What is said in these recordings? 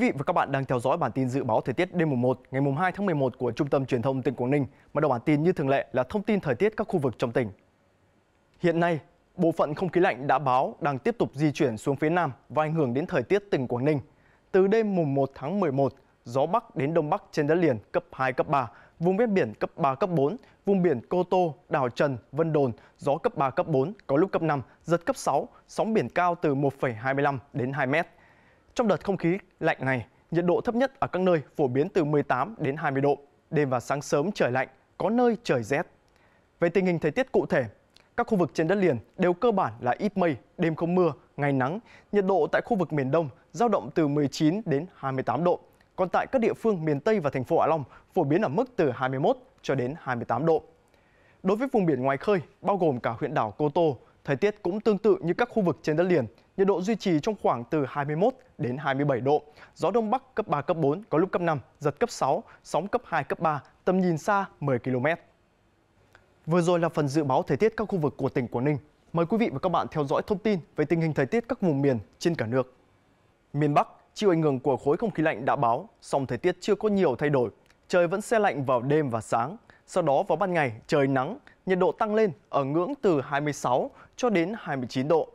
Quý vị và các bạn đang theo dõi bản tin dự báo thời tiết đêm mùng 1 ngày mùng 2 tháng 11 của Trung tâm Truyền thông tỉnh Quảng Ninh, mở đầu bản tin như thường lệ là thông tin thời tiết các khu vực trong tỉnh. Hiện nay, bộ phận không khí lạnh đã báo đang tiếp tục di chuyển xuống phía Nam và ảnh hưởng đến thời tiết tỉnh Quảng Ninh. Từ đêm mùng 1 tháng 11, gió Bắc đến Đông Bắc trên đất liền cấp 2, cấp 3, vùng ven biển cấp 3, cấp 4, vùng biển Cô Tô, đảo Trần, Vân Đồn, gió cấp 3, cấp 4, có lúc cấp 5, giật cấp 6, sóng biển cao từ 1,25 đến 2 mét. Trong đợt không khí lạnh này, nhiệt độ thấp nhất ở các nơi phổ biến từ 18 đến 20 độ. Đêm và sáng sớm trời lạnh, có nơi trời rét. Về tình hình thời tiết cụ thể, các khu vực trên đất liền đều cơ bản là ít mây, đêm không mưa, ngày nắng. Nhiệt độ tại khu vực miền Đông giao động từ 19 đến 28 độ. Còn tại các địa phương miền Tây và thành phố Hạ Long phổ biến ở mức từ 21 cho đến 28 độ. Đối với vùng biển ngoài khơi, bao gồm cả huyện đảo Cô Tô, thời tiết cũng tương tự như các khu vực trên đất liền, nhiệt độ duy trì trong khoảng từ 21 đến 27 độ. Gió Đông Bắc cấp 3, cấp 4, có lúc cấp 5, giật cấp 6, sóng cấp 2, cấp 3, tầm nhìn xa 10 km. Vừa rồi là phần dự báo thời tiết các khu vực của tỉnh Quảng Ninh. Mời quý vị và các bạn theo dõi thông tin về tình hình thời tiết các vùng miền trên cả nước. Miền Bắc chịu ảnh hưởng của khối không khí lạnh đã báo, song thời tiết chưa có nhiều thay đổi. Trời vẫn xe lạnh vào đêm và sáng, sau đó vào ban ngày trời nắng, nhiệt độ tăng lên ở ngưỡng từ 26 cho đến 29 độ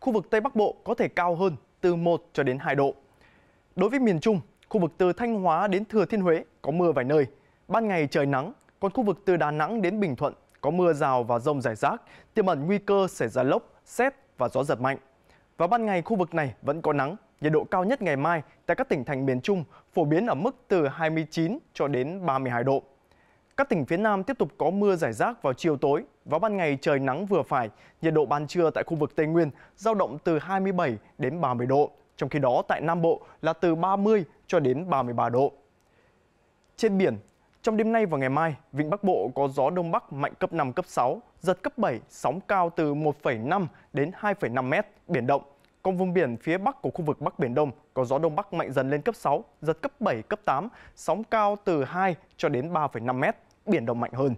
khu vực Tây Bắc Bộ có thể cao hơn từ 1 cho đến 2 độ. Đối với miền Trung, khu vực từ Thanh Hóa đến Thừa Thiên Huế có mưa vài nơi, ban ngày trời nắng, còn khu vực từ Đà Nẵng đến Bình Thuận có mưa rào và rông rải rác, tiềm ẩn nguy cơ xảy ra lốc, xét và gió giật mạnh. Và ban ngày khu vực này vẫn có nắng, nhiệt độ cao nhất ngày mai tại các tỉnh thành miền Trung phổ biến ở mức từ 29 cho đến 32 độ. Các tỉnh phía Nam tiếp tục có mưa rải rác vào chiều tối, vào ban ngày trời nắng vừa phải, nhiệt độ ban trưa tại khu vực Tây Nguyên giao động từ 27 đến 30 độ, trong khi đó tại Nam Bộ là từ 30 cho đến 33 độ. Trên biển, trong đêm nay và ngày mai, vịnh Bắc Bộ có gió đông bắc mạnh cấp 5 cấp 6, giật cấp 7, sóng cao từ 1,5 đến 2,5 m, biển động. Còn vùng biển phía bắc của khu vực Bắc Biển Đông có gió đông bắc mạnh dần lên cấp 6, giật cấp 7, cấp 8, sóng cao từ 2 cho đến 3,5 mét, Biển Đông mạnh hơn.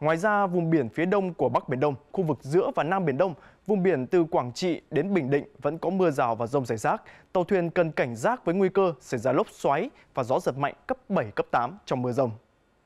Ngoài ra, vùng biển phía đông của Bắc Biển Đông, khu vực giữa và Nam Biển Đông, vùng biển từ Quảng Trị đến Bình Định vẫn có mưa rào và rông rải rác. Tàu thuyền cần cảnh giác với nguy cơ xảy ra lốc xoáy và gió giật mạnh cấp 7, cấp 8 trong mưa rông.